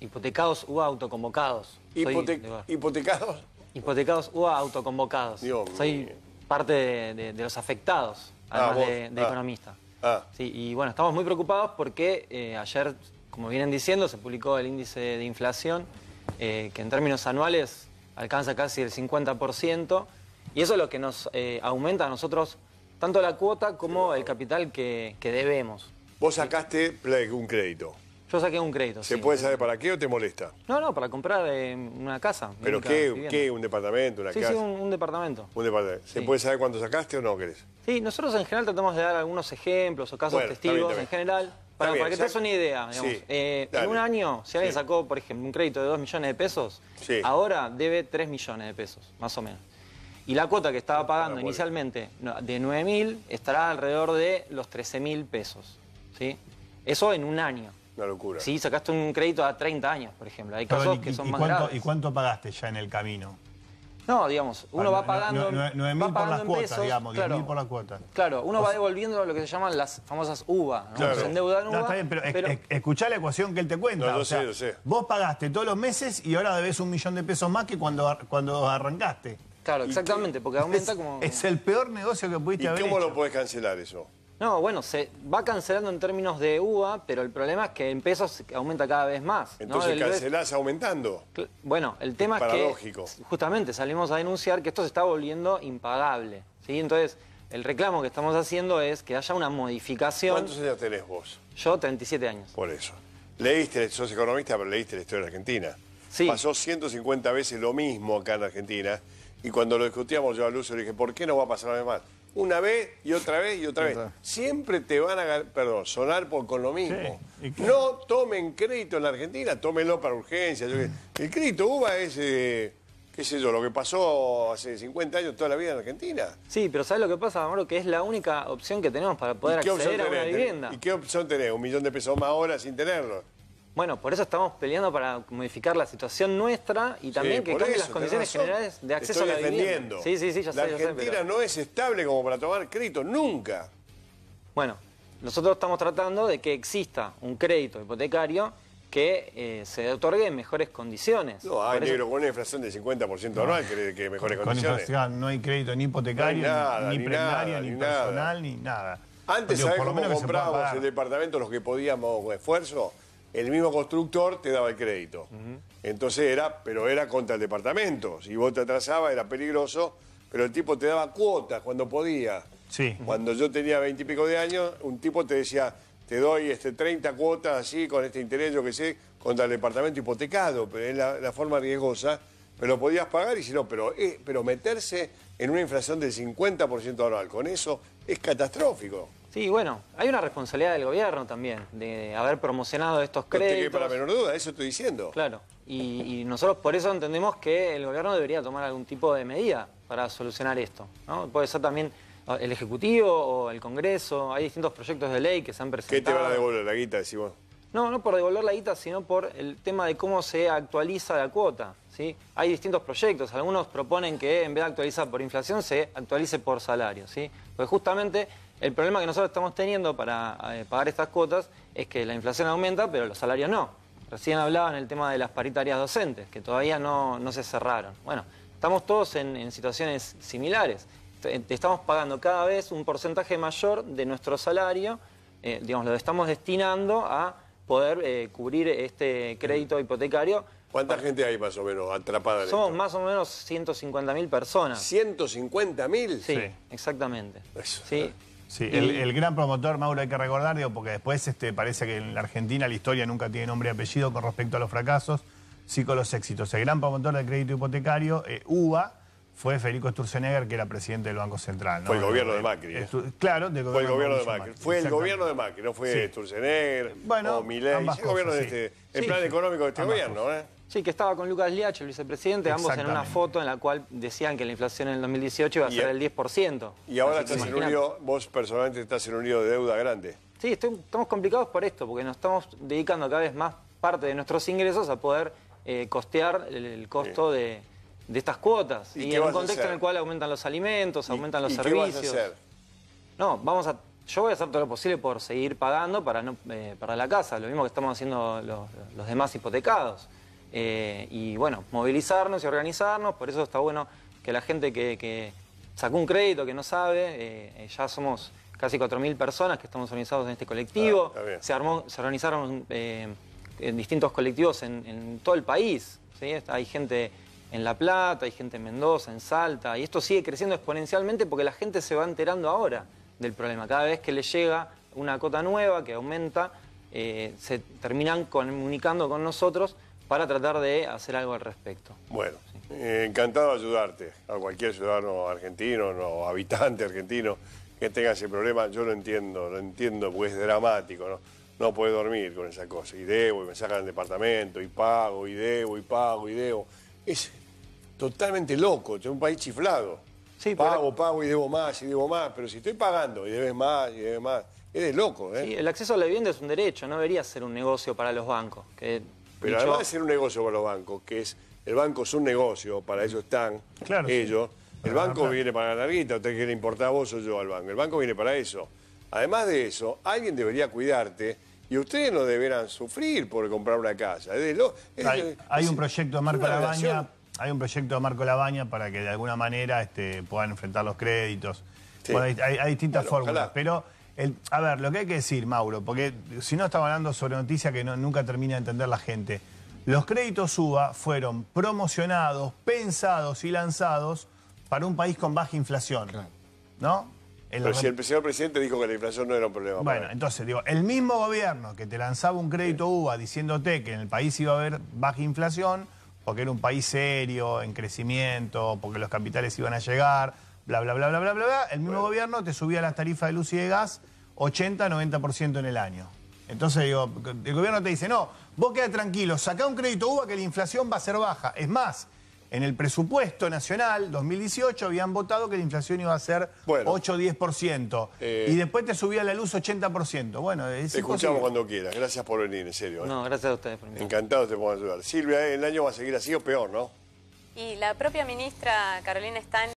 Hipotecados u Autoconvocados. ¿Hipotecados? Hipotecados u Autoconvocados. Soy parte de, los afectados, ah, además de, ah. economista. Ah. Sí, y bueno, estamos muy preocupados porque eh, ayer, como vienen diciendo, se publicó el índice de inflación, eh, que en términos anuales alcanza casi el 50%, y eso es lo que nos eh, aumenta a nosotros tanto la cuota como el capital que debemos. Vos sacaste un crédito. Yo saqué un crédito. ¿Se puede saber para qué o te molesta? No, no, para comprar eh, una casa. ¿Pero qué, qué? ¿Un departamento? ¿Una sí, Sí, un, departamento. Un departamento. ¿Se puede saber cuánto sacaste o no querés? Sí, nosotros en general tratamos de dar algunos ejemplos o casos testigos en general. Para, que te hagas una idea, digamos, eh, en un año, si alguien sacó, por ejemplo, un crédito de 2 millones de pesos, ahora debe 3 millones de pesos, más o menos. Y la cuota que estaba pagando inicialmente de 9 mil estará alrededor de los 13 mil pesos. ¿sí? Eso en un año. Una locura. Sí, sacaste un crédito a 30 años, por ejemplo. Hay casos que son más graves. ¿Y cuánto pagaste ya en el camino? No, digamos, uno va pagando. 9.000 por las cuotas, digamos, 10.000 claro, por las cuotas. Claro, uno va devolviendo lo que se llaman las famosas uvas. ¿no? Claro. endeudan UVA. No, está bien, pero, escucha escuchá la ecuación que él te cuenta. yo o sea, sé, yo sé. Vos pagaste todos los meses y ahora debes un millón de pesos más que cuando, cuando arrancaste. Claro, exactamente, porque aumenta como. Es el peor negocio que pudiste ¿Y ¿Cómo lo podés cancelar eso? No, bueno, se va cancelando en términos de UVA, pero el problema es que en pesos aumenta cada vez más. Entonces cancelás aumentando. Bueno, el tema es, que justamente salimos a denunciar que esto se está volviendo impagable. ¿sí? Entonces, el reclamo que estamos haciendo es que haya una modificación. ¿Cuántos años tenés vos? Yo, 37 años. Por eso. Leíste, sos economista, pero leíste la historia de Argentina. Sí. Pasó 150 veces lo mismo acá en Argentina. Y cuando lo discutíamos yo a Luz, le dije, ¿por qué no va a pasar lo vez más? una vez y otra vez y otra vez. Siempre te van a perdón, sonar por, con lo mismo. no tomen crédito en la Argentina, tómenlo para urgencia. El crédito UBA es, eh, qué sé yo, lo que pasó hace 50 años toda la vida en Argentina. Sí, pero ¿sabes lo que pasa, Amor? Que es la única opción que tenemos para poder acceder a una vivienda. ¿Y qué opción tenés? ¿Un millón de pesos más ahora sin tenerlo? Bueno, por eso estamos peleando para modificar la situación nuestra y también que cambien las condiciones generales de acceso a la defendiendo. vivienda. Sí, sí, sí, ya la sé, Argentina no es estable como para tomar crédito, nunca. Bueno, nosotros estamos tratando de que exista un crédito hipotecario que eh, se otorgue en mejores condiciones. No, hay negro con una inflación del 50% anual que, que mejores con condiciones. Inflación, no hay crédito ni hipotecario, ni, ni, personal, ni nada. Antes, Porque, cómo comprábamos el departamento los que podíamos con eh, esfuerzo? el mismo constructor te daba el crédito. Entonces era, pero era contra el departamento. Si vos te atrasabas era peligroso, pero el tipo te daba cuotas cuando podía. Sí. Cuando yo tenía veintipico de años, un tipo te decía, te doy este 30 cuotas así, con este interés, yo qué sé, contra el departamento hipotecado, pero es la, forma riesgosa, pero podías pagar y si no, pero, eh, pero meterse en una inflación del 50% anual, con eso es catastrófico. Sí, bueno, hay una responsabilidad del gobierno también, de haber promocionado estos créditos. No para menor duda, eso estoy diciendo. Claro, y, nosotros por eso entendemos que el gobierno debería tomar algún tipo de medida para solucionar esto. ¿no? Puede ser también el Ejecutivo o el Congreso, hay distintos proyectos de ley que se han presentado. ¿Qué te va a devolver la guita, decís vos? No, no por devolver la guita, sino por el tema de cómo se actualiza la cuota. ¿sí? Hay distintos proyectos. Algunos proponen que en vez de actualizar por inflación, se actualice por salario. ¿sí? Porque justamente el problema que nosotros estamos teniendo para eh, pagar estas cuotas es que la inflación aumenta, pero los salarios no. Recién hablaban el tema de las paritarias docentes, que todavía no, no se cerraron. Bueno, estamos todos en, situaciones similares. Estamos pagando cada vez un porcentaje mayor de nuestro salario, eh, digamos, lo estamos destinando a poder eh, cubrir este crédito hipotecario. ¿Cuánta gente hay más o menos atrapada Somos más o menos 150.000 personas. ¿150.000? Sí, sí, exactamente. Sí. Sí, el, gran promotor, Mauro, hay que recordar, digo, porque después este, parece que en la Argentina la historia nunca tiene nombre y apellido con respecto a los fracasos, sí con los éxitos. El gran promotor del crédito hipotecario, eh, UBA, fue Federico Sturzenegger, que era presidente del Banco Central. Fue el gobierno de eh, Macri. Eh. claro, gobierno fue el gobierno de Macri. Fue el gobierno de Macri, no fue Sturzenegger bueno, o el gobierno este, plan económico de este gobierno. ¿eh? Sí, que estaba con Lucas Liacho, el vicepresidente, ambos en una foto en la cual decían que la inflación en el 2018 iba a ser el 10%. Y ahora estás en un lío, vos personalmente estás en un lío de deuda grande. Sí, estamos complicados por esto, porque nos estamos dedicando cada vez más parte de nuestros ingresos a poder eh, costear el, costo de, estas cuotas. Y, en un contexto en el cual aumentan los alimentos, aumentan los servicios. ¿Qué vas hacer? No, vamos a yo voy a hacer todo lo posible por seguir pagando para, eh, para la casa, lo mismo que estamos haciendo los demás hipotecados. Eh, y bueno, movilizarnos y organizarnos, por eso está bueno que la gente que, sacó un crédito, que no sabe, eh, eh, ya somos casi 4.000 personas que estamos organizados en este colectivo, ah, se, organizaron en distintos colectivos en, todo el país, hay gente en La Plata, hay gente en Mendoza, en Salta, y esto sigue creciendo exponencialmente porque la gente se va enterando ahora del problema, cada vez que le llega una cota nueva que aumenta, se terminan comunicando con nosotros para tratar de hacer algo al respecto. Bueno, eh, encantado de ayudarte a cualquier ciudadano argentino o habitante argentino que tenga ese problema. Yo lo entiendo, lo entiendo Pues es dramático, ¿no? No puede dormir con esa cosa. Y debo, y me sacan del departamento, y pago, y debo, y pago, y debo. Es totalmente loco, es un país chiflado. Sí, pago, pago y debo más y debo más, pero si estoy pagando y debes más y debes más, de loco. ¿eh? Sí, el acceso a la vivienda es un derecho, no debería ser un negocio para los bancos, que pero además de ser un negocio para los bancos, que es, el banco es un negocio, para eso están ellos. El banco viene para la guita, usted quiere importar vos o yo al banco. El banco viene para eso. Además de eso, alguien debería cuidarte y ustedes no deberán sufrir por comprar una casa. hay, un proyecto de Marco Labaña, hay un proyecto de Marco para que de alguna manera este, puedan enfrentar los créditos. hay, distintas fórmulas, pero a ver, lo que hay que decir, Mauro, porque si no estaba hablando sobre noticias que nunca termina de entender la gente. Los créditos UBA fueron promocionados, pensados y lanzados para un país con baja inflación. ¿No? Pero si el señor presidente dijo que la inflación no era un problema. Bueno, entonces digo, el mismo gobierno que te lanzaba un crédito UBA diciéndote que en el país iba a haber baja inflación, porque era un país serio, en crecimiento, porque los capitales iban a llegar, bla, bla, bla, bla, bla, bla, el mismo gobierno te subía las tarifas de luz y de gas 80, 90% en el año. Entonces digo, el gobierno te dice, no, vos queda tranquilo, sacá un crédito UBA que la inflación va a ser baja. Es más, en el presupuesto nacional 2018 habían votado que la inflación iba a ser 8 10%. Eh. y después te subía la luz 80%. Bueno, es Te escuchamos cuando quieras. Gracias por venir, en serio. ¿eh? No, gracias a ustedes por venir. Encantado te ayudar. Silvia, eh, el año va a seguir así o peor, ¿no? Y la propia ministra Carolina Stan